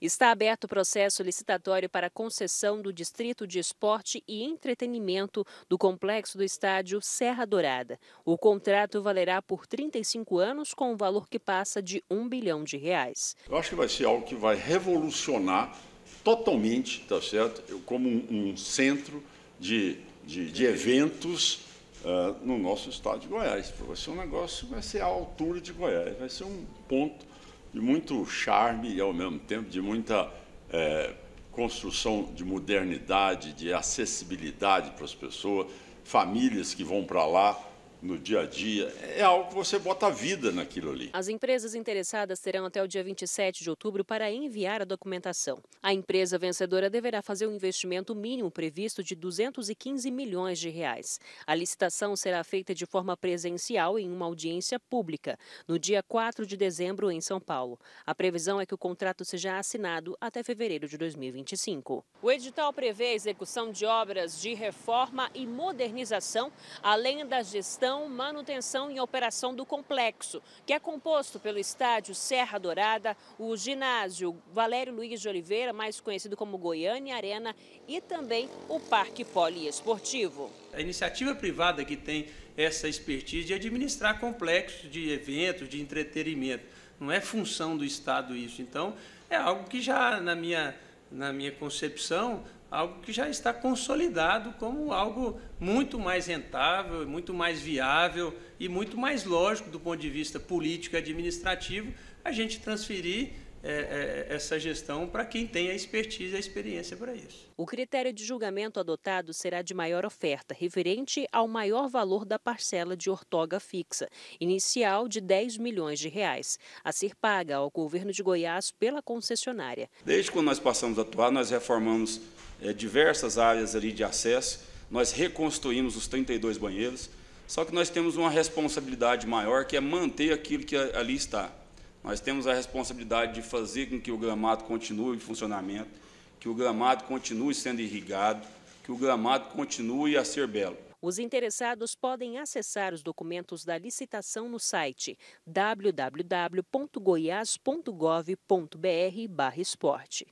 Está aberto o processo licitatório para concessão do Distrito de Esporte e Entretenimento do complexo do estádio Serra Dourada. O contrato valerá por 35 anos com um valor que passa de 1 bilhão de reais. Eu acho que vai ser algo que vai revolucionar totalmente, tá certo? Eu, como um, um, centro de, de, de eventos uh, no nosso estado de Goiás. Vai ser um negócio, vai ser a altura de Goiás, vai ser um ponto de muito charme e, ao mesmo tempo, de muita é, construção de modernidade, de acessibilidade para as pessoas, famílias que vão para lá no dia a dia. É algo que você bota a vida naquilo ali. As empresas interessadas terão até o dia 27 de outubro para enviar a documentação. A empresa vencedora deverá fazer um investimento mínimo previsto de 215 milhões de reais. A licitação será feita de forma presencial em uma audiência pública, no dia 4 de dezembro em São Paulo. A previsão é que o contrato seja assinado até fevereiro de 2025. O edital prevê a execução de obras de reforma e modernização, além da gestão então, manutenção, manutenção e operação do complexo, que é composto pelo estádio Serra Dourada, o ginásio Valério Luiz de Oliveira, mais conhecido como Goiânia Arena, e também o Parque Poliesportivo. A iniciativa privada que tem essa expertise de administrar complexos de eventos, de entretenimento, não é função do Estado isso. Então, é algo que já na minha, na minha concepção algo que já está consolidado como algo muito mais rentável, muito mais viável e muito mais lógico do ponto de vista político e administrativo, a gente transferir é, é, essa gestão para quem tem a expertise e a experiência para isso. O critério de julgamento adotado será de maior oferta, referente ao maior valor da parcela de ortoga fixa, inicial de 10 milhões de reais, a ser paga ao governo de Goiás pela concessionária. Desde quando nós passamos a atuar, nós reformamos é, diversas áreas ali de acesso, nós reconstruímos os 32 banheiros, só que nós temos uma responsabilidade maior que é manter aquilo que ali está. Nós temos a responsabilidade de fazer com que o gramado continue em funcionamento, que o gramado continue sendo irrigado, que o gramado continue a ser belo. Os interessados podem acessar os documentos da licitação no site wwwgoiásgovbr esporte